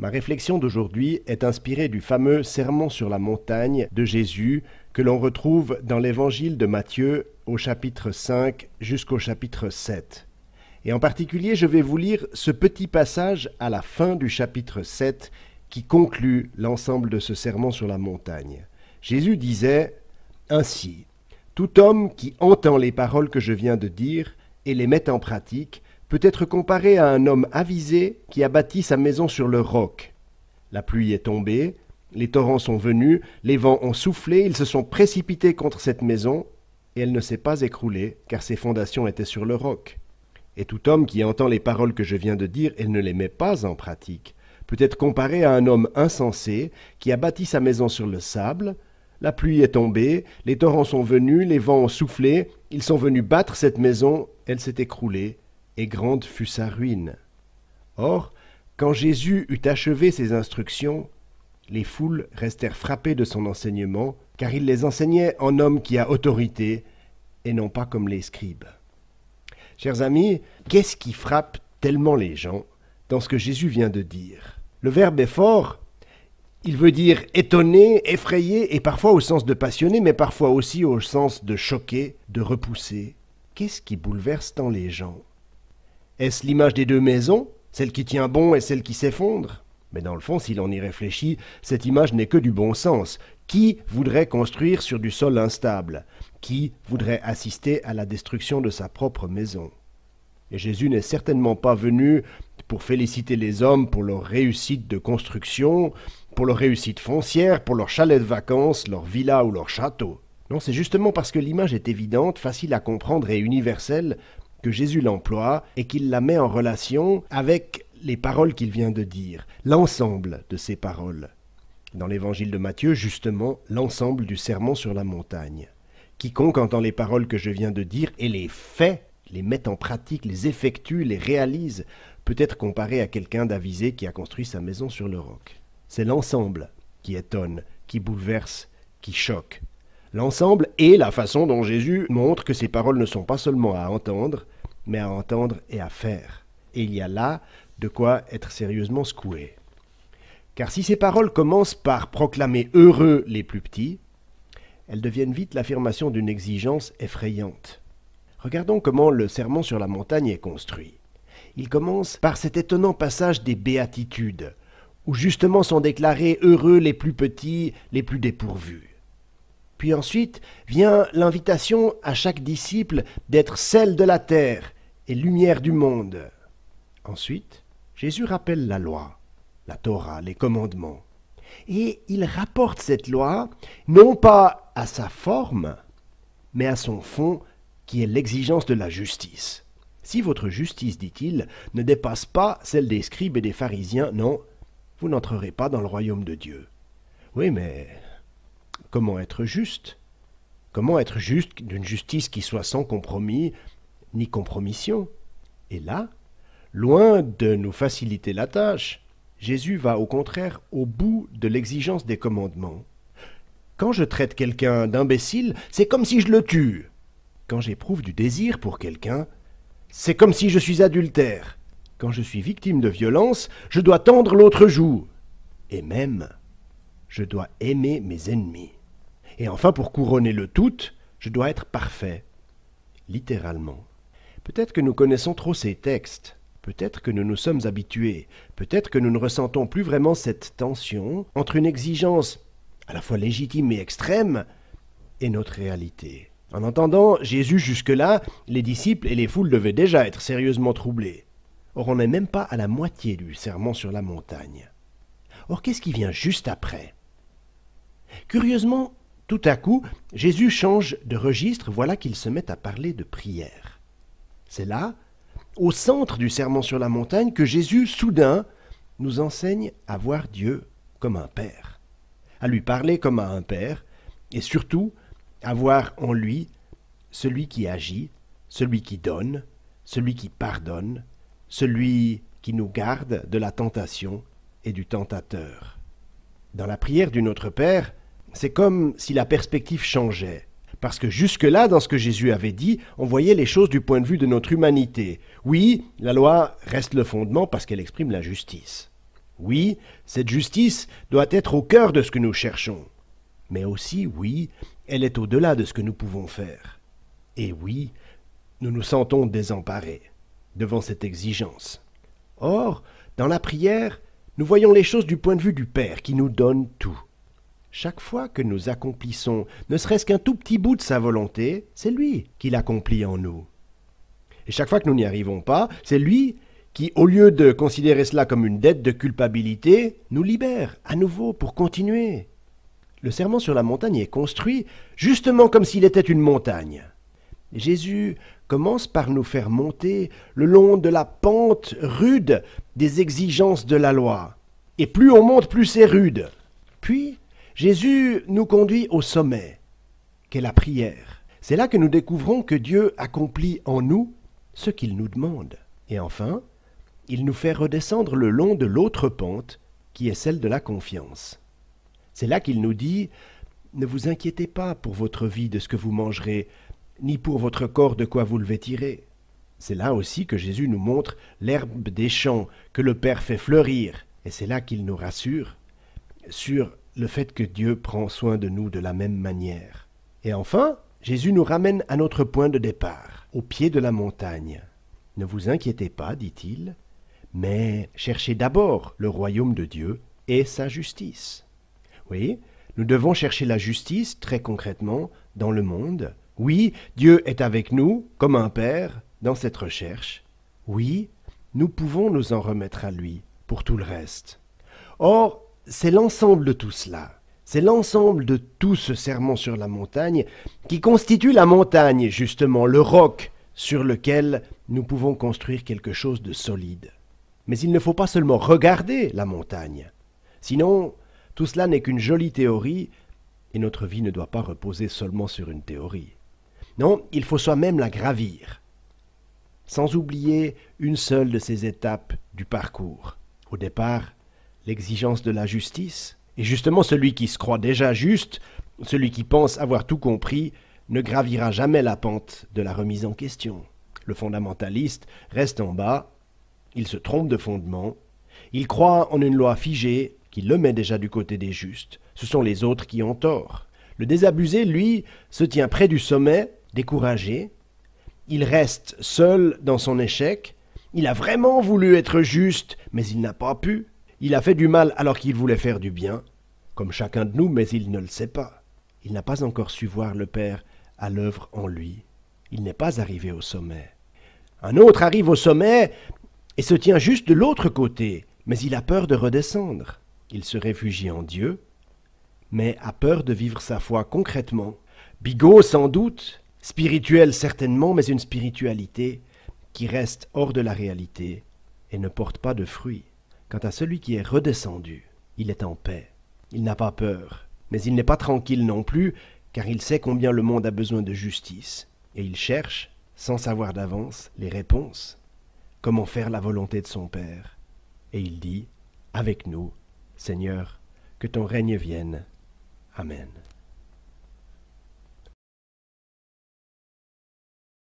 Ma réflexion d'aujourd'hui est inspirée du fameux Sermon sur la montagne de Jésus que l'on retrouve dans l'évangile de Matthieu au chapitre 5 jusqu'au chapitre 7. Et en particulier, je vais vous lire ce petit passage à la fin du chapitre 7 qui conclut l'ensemble de ce sermon sur la montagne. Jésus disait Ainsi, tout homme qui entend les paroles que je viens de dire et les met en pratique peut être comparé à un homme avisé qui a bâti sa maison sur le roc. La pluie est tombée, les torrents sont venus, les vents ont soufflé, ils se sont précipités contre cette maison, et elle ne s'est pas écroulée, car ses fondations étaient sur le roc. Et tout homme qui entend les paroles que je viens de dire et ne les met pas en pratique, peut être comparé à un homme insensé qui a bâti sa maison sur le sable, la pluie est tombée, les torrents sont venus, les vents ont soufflé, ils sont venus battre cette maison, elle s'est écroulée, et grande fut sa ruine. Or, quand Jésus eut achevé ses instructions, les foules restèrent frappées de son enseignement, car il les enseignait en homme qui a autorité, et non pas comme les scribes. Chers amis, qu'est-ce qui frappe tellement les gens dans ce que Jésus vient de dire Le verbe est fort, il veut dire étonné, effrayé, et parfois au sens de passionné, mais parfois aussi au sens de choquer, de repoussé. Qu'est-ce qui bouleverse tant les gens est-ce l'image des deux maisons, celle qui tient bon et celle qui s'effondre Mais dans le fond, si l'on y réfléchit, cette image n'est que du bon sens. Qui voudrait construire sur du sol instable Qui voudrait assister à la destruction de sa propre maison Et Jésus n'est certainement pas venu pour féliciter les hommes pour leur réussite de construction, pour leur réussite foncière, pour leur chalet de vacances, leur villa ou leur château. Non, c'est justement parce que l'image est évidente, facile à comprendre et universelle que Jésus l'emploie et qu'il la met en relation avec les paroles qu'il vient de dire, l'ensemble de ces paroles. Dans l'évangile de Matthieu, justement, l'ensemble du sermon sur la montagne. Quiconque entend les paroles que je viens de dire et les fait, les met en pratique, les effectue, les réalise, peut être comparé à quelqu'un d'avisé qui a construit sa maison sur le roc. C'est l'ensemble qui étonne, qui bouleverse, qui choque l'ensemble et la façon dont Jésus montre que ces paroles ne sont pas seulement à entendre, mais à entendre et à faire. Et il y a là de quoi être sérieusement secoué. Car si ces paroles commencent par proclamer heureux les plus petits, elles deviennent vite l'affirmation d'une exigence effrayante. Regardons comment le serment sur la montagne est construit. Il commence par cet étonnant passage des béatitudes, où justement sont déclarés heureux les plus petits, les plus dépourvus. Puis ensuite vient l'invitation à chaque disciple d'être celle de la terre et lumière du monde. Ensuite, Jésus rappelle la loi, la Torah, les commandements. Et il rapporte cette loi non pas à sa forme, mais à son fond, qui est l'exigence de la justice. Si votre justice, dit-il, ne dépasse pas celle des scribes et des pharisiens, non, vous n'entrerez pas dans le royaume de Dieu. Oui, mais Comment être juste Comment être juste d'une justice qui soit sans compromis ni compromission Et là, loin de nous faciliter la tâche, Jésus va au contraire au bout de l'exigence des commandements. Quand je traite quelqu'un d'imbécile, c'est comme si je le tue. Quand j'éprouve du désir pour quelqu'un, c'est comme si je suis adultère. Quand je suis victime de violence, je dois tendre l'autre joue. Et même, je dois aimer mes ennemis. Et enfin, pour couronner le tout, je dois être parfait. Littéralement. Peut-être que nous connaissons trop ces textes, peut-être que nous nous sommes habitués, peut-être que nous ne ressentons plus vraiment cette tension entre une exigence à la fois légitime et extrême et notre réalité. En entendant Jésus jusque-là, les disciples et les foules devaient déjà être sérieusement troublés. Or, on n'est même pas à la moitié du serment sur la montagne. Or, qu'est-ce qui vient juste après Curieusement, tout à coup, Jésus change de registre, voilà qu'il se met à parler de prière. C'est là, au centre du serment sur la montagne, que Jésus, soudain, nous enseigne à voir Dieu comme un Père, à lui parler comme à un Père, et surtout à voir en lui celui qui agit, celui qui donne, celui qui pardonne, celui qui nous garde de la tentation et du tentateur. Dans la prière du Notre Père, c'est comme si la perspective changeait. Parce que jusque-là, dans ce que Jésus avait dit, on voyait les choses du point de vue de notre humanité. Oui, la loi reste le fondement parce qu'elle exprime la justice. Oui, cette justice doit être au cœur de ce que nous cherchons. Mais aussi, oui, elle est au-delà de ce que nous pouvons faire. Et oui, nous nous sentons désemparés devant cette exigence. Or, dans la prière, nous voyons les choses du point de vue du Père qui nous donne tout. Chaque fois que nous accomplissons ne serait-ce qu'un tout petit bout de sa volonté, c'est lui qui l'accomplit en nous. Et chaque fois que nous n'y arrivons pas, c'est lui qui, au lieu de considérer cela comme une dette de culpabilité, nous libère à nouveau pour continuer. Le serment sur la montagne est construit justement comme s'il était une montagne. Jésus commence par nous faire monter le long de la pente rude des exigences de la loi. Et plus on monte, plus c'est rude. Puis, Jésus nous conduit au sommet, qu'est la prière. C'est là que nous découvrons que Dieu accomplit en nous ce qu'il nous demande. Et enfin, il nous fait redescendre le long de l'autre pente, qui est celle de la confiance. C'est là qu'il nous dit Ne vous inquiétez pas pour votre vie de ce que vous mangerez, ni pour votre corps de quoi vous le vêtirez. C'est là aussi que Jésus nous montre l'herbe des champs que le Père fait fleurir, et c'est là qu'il nous rassure sur le fait que Dieu prend soin de nous de la même manière. Et enfin, Jésus nous ramène à notre point de départ, au pied de la montagne. Ne vous inquiétez pas, dit-il, mais cherchez d'abord le royaume de Dieu et sa justice. Oui, nous devons chercher la justice très concrètement dans le monde. Oui, Dieu est avec nous, comme un Père, dans cette recherche. Oui, nous pouvons nous en remettre à lui pour tout le reste. Or, c'est l'ensemble de tout cela, c'est l'ensemble de tout ce serment sur la montagne qui constitue la montagne, justement, le roc sur lequel nous pouvons construire quelque chose de solide. Mais il ne faut pas seulement regarder la montagne, sinon tout cela n'est qu'une jolie théorie, et notre vie ne doit pas reposer seulement sur une théorie. Non, il faut soi-même la gravir, sans oublier une seule de ces étapes du parcours. Au départ, l'exigence de la justice. Et justement, celui qui se croit déjà juste, celui qui pense avoir tout compris, ne gravira jamais la pente de la remise en question. Le fondamentaliste reste en bas, il se trompe de fondement, il croit en une loi figée qui le met déjà du côté des justes, ce sont les autres qui ont tort. Le désabusé, lui, se tient près du sommet, découragé, il reste seul dans son échec, il a vraiment voulu être juste, mais il n'a pas pu, il a fait du mal alors qu'il voulait faire du bien, comme chacun de nous, mais il ne le sait pas. Il n'a pas encore su voir le Père à l'œuvre en lui. Il n'est pas arrivé au sommet. Un autre arrive au sommet et se tient juste de l'autre côté, mais il a peur de redescendre. Il se réfugie en Dieu, mais a peur de vivre sa foi concrètement. Bigot, sans doute, spirituel certainement, mais une spiritualité qui reste hors de la réalité et ne porte pas de fruits. Quant à celui qui est redescendu, il est en paix. Il n'a pas peur, mais il n'est pas tranquille non plus, car il sait combien le monde a besoin de justice, et il cherche, sans savoir d'avance, les réponses. Comment faire la volonté de son Père Et il dit, Avec nous, Seigneur, que ton règne vienne. Amen.